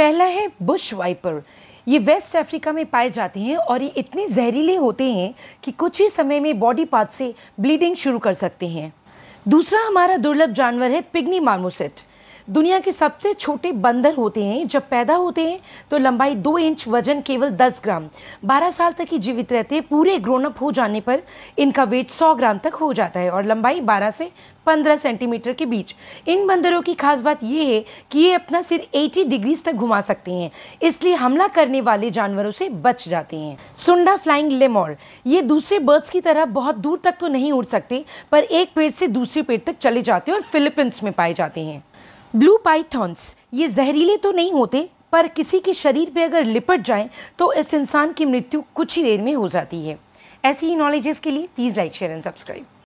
पहला है bush viper ये वेस्ट अफ्रीका में पाए जाते हैं और ये इतने जहरीले होते हैं कि कुछ ही समय में बॉडी पार्ट से ब्लीडिंग शुरू कर सकते हैं दूसरा हमारा दुर्लभ जानवर है पिग्नी मार्मोसेट दुनिया के सबसे छोटे बंदर होते हैं जब पैदा होते हैं तो लंबाई दो इंच वजन केवल दस ग्राम बारह साल तक ही जीवित रहते हैं पूरे ग्रोनअप हो जाने पर इनका वेट सौ ग्राम तक हो जाता है और लंबाई बारह से पंद्रह सेंटीमीटर के बीच इन बंदरों की खास बात यह है कि ये अपना सिर एटी डिग्रीज तक घुमा सकते हैं इसलिए हमला करने वाले जानवरों से बच जाते हैं सुंडा फ्लाइंग लेमोर ये दूसरे बर्ड्स की तरह बहुत दूर तक तो नहीं उड़ सकते पर एक पेड़ से दूसरे पेड़ तक चले जाते हैं और फिलीपींस में पाए जाते हैं ब्लू पाइथॉन्स ये जहरीले तो नहीं होते पर किसी के शरीर पे अगर लिपट जाए तो इस इंसान की मृत्यु कुछ ही देर में हो जाती है ऐसी ही नॉलेजेस के लिए please like share and subscribe